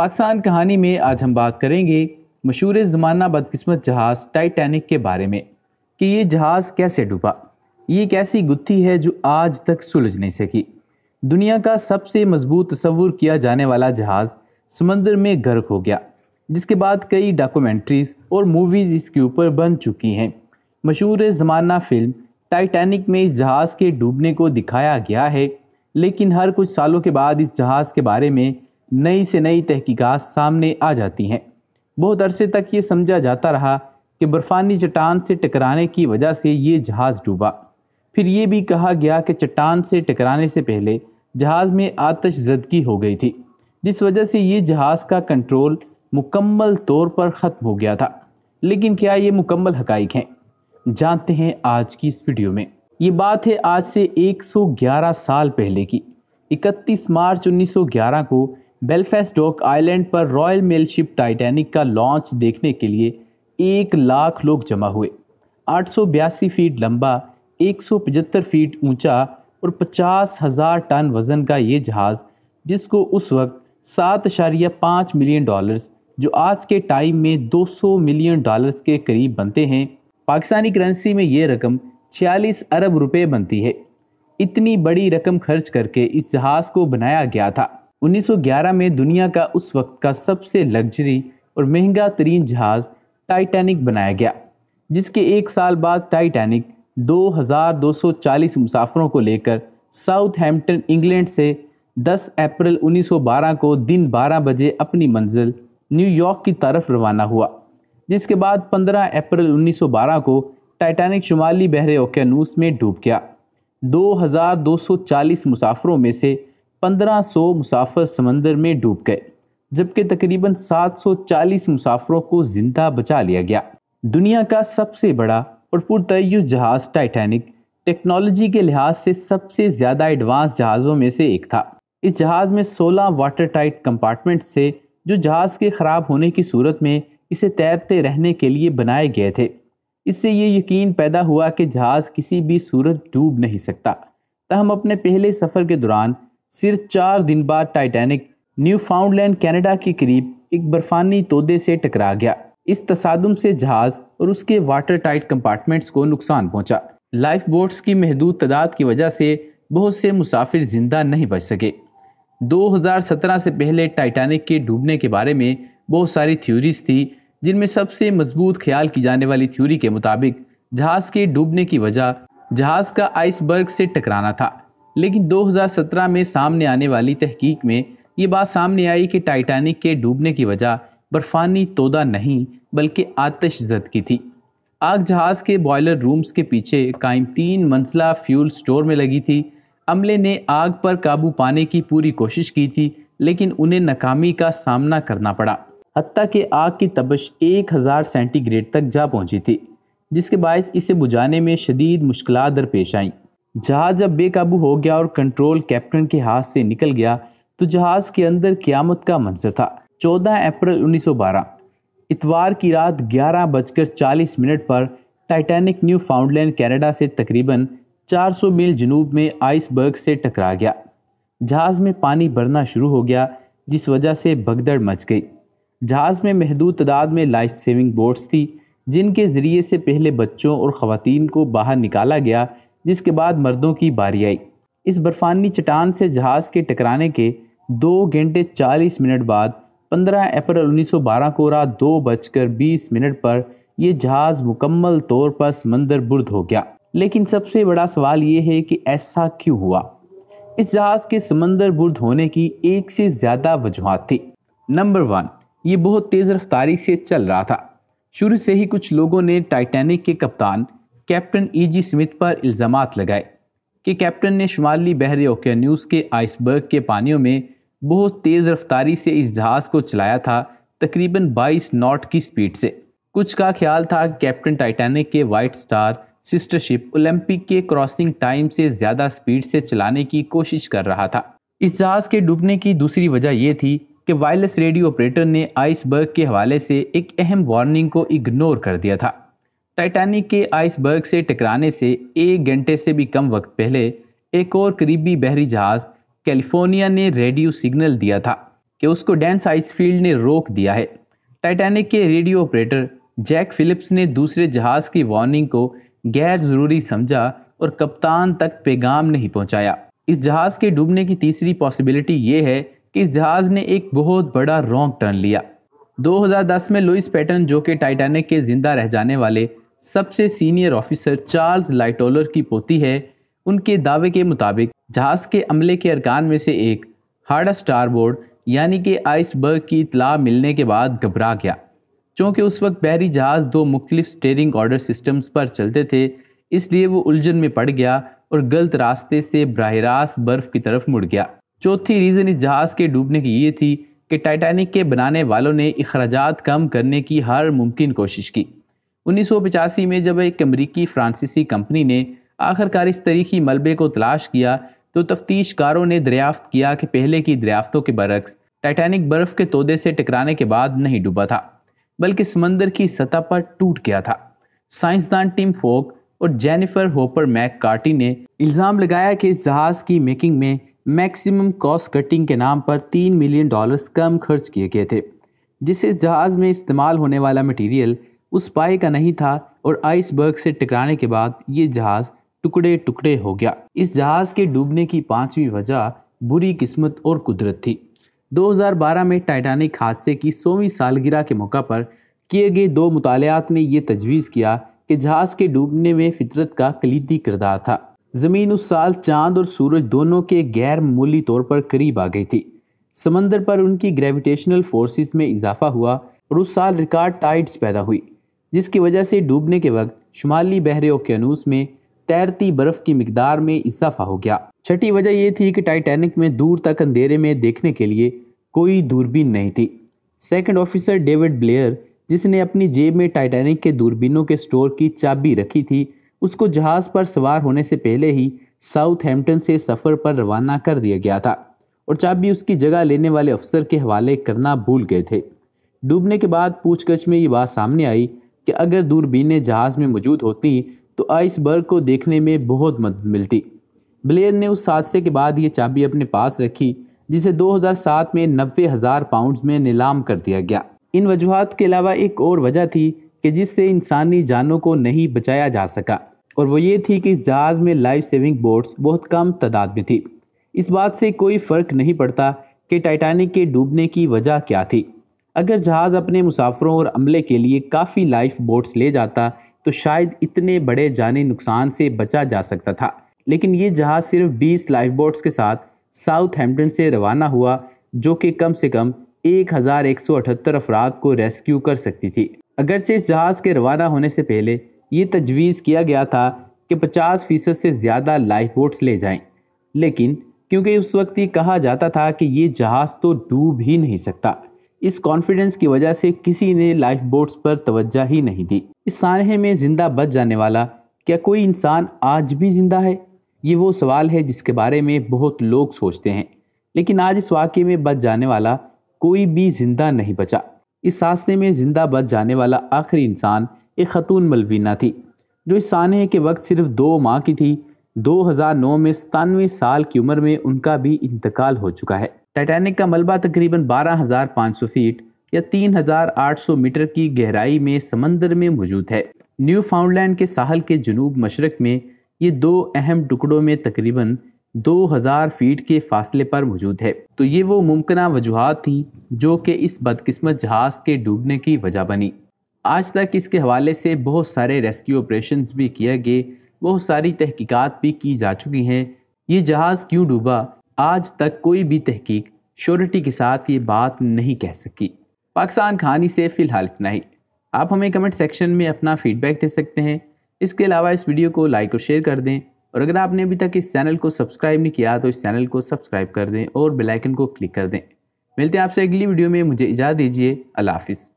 पाकिस्तान कहानी में आज हम बात करेंगे मशहूर ज़माना बदकिस्मत जहाज़ टाइटैनिक के बारे में कि ये जहाज़ कैसे डूबा ये एक ऐसी गुत्थी है जो आज तक सुलझ नहीं सकी दुनिया का सबसे मजबूत तस्वूर किया जाने वाला जहाज़ समंदर में गर्क हो गया जिसके बाद कई डॉक्यूमेंट्रीज़ और मूवीज़ इसके ऊपर बन चुकी हैं मशहूर ज़माना फ़िल्म टाइटैनिक में इस जहाज़ के डूबने को दिखाया गया है लेकिन हर कुछ सालों के बाद इस जहाज़ के बारे में नई से नई तहकीकात सामने आ जाती हैं बहुत अरसे तक ये समझा जाता रहा कि बर्फ़ानी चट्टान से टकराने की वजह से ये जहाज़ डूबा फिर ये भी कहा गया कि चट्टान से टकराने से पहले जहाज़ में आतश जदगी हो गई थी जिस वजह से ये जहाज़ का कंट्रोल मुकम्मल तौर पर ख़त्म हो गया था लेकिन क्या ये मुकम्मल हकाइक हैं जानते हैं आज की इस वीडियो में ये बात है आज से 111 साल पहले की 31 मार्च 1911 को बेलफेस्ट डॉक आइलैंड पर रॉयल मेल शिप टाइटैनिक का लॉन्च देखने के लिए एक लाख लोग जमा हुए आठ फीट लंबा 175 फीट ऊंचा और पचास हज़ार टन वज़न का ये जहाज़ जिसको उस वक्त सात अशारिया पाँच मिलियन डॉलर्स जो आज के टाइम में 200 मिलियन डॉलर्स के करीब बनते हैं पाकिस्तानी करेंसी में ये रकम 46 अरब रुपए बनती है इतनी बड़ी रकम खर्च करके इस जहाज़ को बनाया गया था 1911 में दुनिया का उस वक्त का सबसे लग्जरी और महंगा तरीन जहाज़ टाइटैनिक बनाया गया जिसके एक साल बाद टाइटैनिक 2240 मुसाफरों को लेकर साउथ हैम्पटन इंग्लैंड से 10 अप्रैल 1912 को दिन 12 बजे अपनी मंजिल न्यूयॉर्क की तरफ रवाना हुआ जिसके बाद 15 अप्रैल 1912 को टाइटैनिक शुमाली बहरे ओकियानूस में डूब गया 2240 मुसाफरों में से 1500 मुसाफिर समंदर में डूब गए जबकि तकरीबन 740 मुसाफरों को जिंदा बचा लिया गया दुनिया का सबसे बड़ा और पुरतयु जहाज़ टाइटैनिक टेक्नोलॉजी के लिहाज से सबसे ज़्यादा एडवांस जहाज़ों में से एक था इस जहाज़ में 16 वाटर टाइट कंपार्टमेंट थे जो जहाज़ के ख़राब होने की सूरत में इसे तैरते रहने के लिए बनाए गए थे इससे ये यकीन पैदा हुआ कि जहाज़ किसी भी सूरत डूब नहीं सकता तहम अपने पहले सफ़र के दौरान सिर्फ चार दिन बाद टाइटैनिक न्यू फाउंडलैंड कैनेडा के करीब एक बर्फानी तोदे से टकरा गया इस तसादम से जहाज और उसके वाटर टाइट कंपार्टमेंट्स को नुकसान पहुंचा लाइफ बोट्स की महदूद तादाद की वजह से बहुत से मुसाफिर जिंदा नहीं बच सके 2017 से पहले टाइटैनिक के डूबने के बारे में बहुत सारी थ्योरीज थी जिनमें सबसे मजबूत ख्याल की जाने वाली थ्योरी के मुताबिक जहाज़ के डूबने की वजह जहाज़ का आइसबर्ग से टकराना था लेकिन 2017 में सामने आने वाली तहकीक में ये बात सामने आई कि टाइटैनिक के डूबने की वजह बर्फ़ानी तोदा नहीं बल्कि आतश जद की थी आग जहाज़ के बॉयलर रूम्स के पीछे कायम तीन मंजिला फ्यूल स्टोर में लगी थी अमले ने आग पर काबू पाने की पूरी कोशिश की थी लेकिन उन्हें नाकामी का सामना करना पड़ा हती कि आग की तबश 1000 सेंटीग्रेड तक जा पहुंची थी जिसके बायस इसे बुझाने में शदीद मुश्किल दरपेश आईं जहाज जब बेकाबू हो गया और कंट्रोल कैप्टन के हाथ से निकल गया तो जहाज के अंदर क्यामत का मंजर था 14 अप्रैल 1912 इतवार की रात ग्यारह बजकर चालीस मिनट पर टाइटैनिक न्यू फाउंडलैंड कैनेडा से तकरीबन 400 मील जनूब में आइसबर्ग से टकरा गया जहाज़ में पानी भरना शुरू हो गया जिस वजह से भगदड़ मच गई जहाज़ में महदूद तादाद में लाइफ सेविंग बोट्स थी जिनके ज़रिए से पहले बच्चों और ख़वान को बाहर निकाला गया जिसके बाद मर्दों की बारी आई इस बर्फानी चट्टान से जहाज़ के टकराने के दो घंटे चालीस मिनट बाद पंद्रह अप्रैल 1912 को रात दो बजकर बीस मिनट पर यह जहाज़ मुकम्मल तौर पर समंदर बुर्द हो गया लेकिन सबसे बड़ा सवाल ये है कि ऐसा क्यों हुआ इस जहाज़ के समंदर बुर्द होने की एक से ज़्यादा वजूहत थी नंबर वन ये बहुत तेज़ रफ्तारी से चल रहा था शुरू से ही कुछ लोगों ने टाइटैनिक के कप्तान कैप्टन ई जी स्मिथ पर इल्ज़ाम लगाए कि कैप्टन ने शुमाली ओके न्यूज के आइसबर्ग के पानियों में बहुत तेज़ रफ्तारी से इस जहाज़ को चलाया था तकरीबन 22 नॉट की स्पीड से कुछ का ख्याल था कैप्टन टाइटैनिक के वाइट स्टार सिस्टरशिप ओलंपिक के क्रॉसिंग टाइम से ज़्यादा स्पीड से चलाने की कोशिश कर रहा था इस जहाज़ के डूबने की दूसरी वजह यह थी कि वायरलेस रेडियो ऑपरेटर ने आइसबर्ग के हवाले से एक अहम वार्निंग को इग्नोर कर दिया था टाइटैनिक के आइसबर्ग से टकराने से एक घंटे से भी कम वक्त पहले एक और करीबी बहरी जहाज कैलिफोर्निया ने रेडियो सिग्नल दिया था कि उसको डेंस आइसफील्ड ने रोक दिया है टाइटैनिक के रेडियो ऑपरेटर जैक फिलिप्स ने दूसरे जहाज की वार्निंग को गैर ज़रूरी समझा और कप्तान तक पैगाम नहीं पहुंचाया। इस जहाज़ के डूबने की तीसरी पॉसिबिलिटी ये है कि इस जहाज़ ने एक बहुत बड़ा रॉन्ग टर्न लिया 2010 में लुइस पैटर्न जो कि टाइटैनिक के ज़िंदा रह जाने वाले सबसे सीनियर ऑफिसर चार्ल्स लाइटोलर की पोती है उनके दावे के मुताबिक जहाज़ के अमले के अरकान में से एक हार्ड स्टार बोर्ड यानी कि आइसबर्ग की इतला मिलने के बाद घबरा गया चूँकि उस वक्त बहरी जहाज़ दो मुख्तलिफ स्टेयरिंग ऑर्डर सिस्टम्स पर चलते थे इसलिए वो उलझन में पड़ गया और गलत रास्ते से बरह रास्त बर्फ़ की तरफ मुड़ गया चौथी रीज़न इस जहाज़ के डूबने की ये थी कि टाइटैनिक के बनाने वालों ने अखराज कम करने की हर मुमकिन कोशिश की उन्नीस में जब एक अमरीकी फ्रांसीसी कंपनी ने आखिरकार इस तरीकी मलबे को तलाश किया तो तफ्तीशकारों ने दरियाफ्त किया कि पहले की दरियाफ्तों के बरक्स टाइटैनिक बर्फ़ के तोदे से टकराने के बाद नहीं डूबा था बल्कि समंदर की सतह पर टूट गया था साइंसदान टीम फोक और जेनिफर होपर मैक कार्टी ने इल्ज़ाम लगाया कि इस जहाज़ की मेकिंग में मैक्सिमम कॉस्ट कटिंग के नाम पर तीन मिलियन डॉलर्स कम खर्च किए गए थे जिससे जहाज़ में इस्तेमाल होने वाला मटेरियल उस पाए का नहीं था और आइसबर्ग से टकराने के बाद ये जहाज़ टुकड़े टुकड़े हो गया इस जहाज़ के डूबने की पांचवी वजह बुरी किस्मत और कुदरत थी 2012 में टाइटैनिक हादसे की सौवीं सालगिरह के मौका पर किए गए दो मुतालियात ने यह तजवीज़ किया कि जहाज़ के डूबने में फितरत का कलीदी किरदार था ज़मीन उस साल चांद और सूरज दोनों के गैर मूली तौर पर करीब आ गई थी समंदर पर उनकी ग्रेविटेशनल फोर्सेस में इजाफा हुआ और उस साल रिकॉर्ड टाइड्स पैदा हुई जिसकी वजह से डूबने के वक्त शुमाली बहरे ओकेनूस में तैरती बर्फ़ की मकदार में इजाफा हो गया छठी वजह यह थी कि टाइटैनिक में दूर तक अंधेरे में देखने के लिए कोई दूरबीन नहीं थी सेकंड ऑफिसर डेविड ब्लेयर जिसने अपनी जेब में टाइटैनिक के दूरबीनों के स्टोर की चाबी रखी थी उसको जहाज़ पर सवार होने से पहले ही साउथ हेम्पटन से सफ़र पर रवाना कर दिया गया था और चाबी उसकी जगह लेने वाले अफसर के हवाले करना भूल गए थे डूबने के बाद पूछताछ में ये बात सामने आई कि अगर दूरबीनें जहाज़ में मौजूद होती तो आइसबर्ग को देखने में बहुत मदद मिलती ब्लेयर ने उस हादसे के बाद ये चाबी अपने पास रखी जिसे 2007 में नब्बे हज़ार पाउंड में नीलाम कर दिया गया इन वजूहत के अलावा एक और वजह थी कि जिससे इंसानी जानों को नहीं बचाया जा सका और वो ये थी कि जहाज़ में लाइफ सेविंग बोट्स बहुत कम तादाद में थी इस बात से कोई फ़र्क नहीं पड़ता कि टाइटैनिक के डूबने की वजह क्या थी अगर जहाज़ अपने मुसाफरों और अमले के लिए काफ़ी लाइफ बोट्स ले जाता तो शायद इतने बड़े जाने नुकसान से बचा जा सकता था लेकिन ये जहाज़ सिर्फ 20 लाइफ बोट्स के साथ साउथ हेम्पटन से रवाना हुआ जो कि कम से कम एक हज़ार एक सौ अठहत्तर अफराद को रेस्क्यू कर सकती थी अगरचे इस जहाज़ के रवाना होने से पहले ये तजवीज़ किया गया था कि पचास फ़ीसद से ज़्यादा लाइफ बोट्स ले जाएं लेकिन क्योंकि उस वक्त ये कहा जाता था कि ये जहाज़ तो डूब ही नहीं सकता इस कॉन्फिडेंस की वजह से किसी ने लाइफ बोट्स पर तवज्जा ही नहीं दी इस सानहे में ज़िंदा बच जाने वाला क्या कोई इंसान आज भी ज़िंदा है ये वो सवाल है जिसके बारे में बहुत लोग सोचते हैं लेकिन आज इस वाक़े में बच जाने वाला कोई भी ज़िंदा नहीं बचा इस सासने में ज़िंदा बच जाने वाला आखिरी इंसान एक खतून मलवीना थी जो इस सानहे के वक्त सिर्फ दो माह की थी 2009 में सतानवे साल की उम्र में उनका भी इंतकाल हो चुका है टाइटैनिक का मलबा तकरीबन 12,500 फीट या 3,800 मीटर की गहराई में समंदर में मौजूद है न्यू फाउंडलैंड के साहल के जनूब मशरक में ये दो अहम टुकड़ों में तकरीबन 2000 फीट के फासले पर मौजूद है तो ये वो मुमकिन वजूहत थी जो कि इस बदकिस्मत जहाज़ के डूबने की वजह बनी आज तक इसके हवाले से बहुत सारे रेस्क्यू ऑपरेशन भी किए गए बहुत सारी तहकीकात भी की जा चुकी हैं ये जहाज़ क्यों डूबा आज तक कोई भी तहकीक श्योरिटी के साथ ये बात नहीं कह सकी पाकिस्तान कहानी से फ़िलहाल इतना ही आप हमें कमेंट सेक्शन में अपना फीडबैक दे सकते हैं इसके अलावा इस वीडियो को लाइक और शेयर कर दें और अगर आपने अभी तक इस चैनल को सब्सक्राइब नहीं किया तो इस चैनल को सब्सक्राइब कर दें और बेलाइकन को क्लिक कर दें मिलते हैं आपसे अगली वीडियो में मुझे इजाज़त दीजिए अल्लाह हाफिज़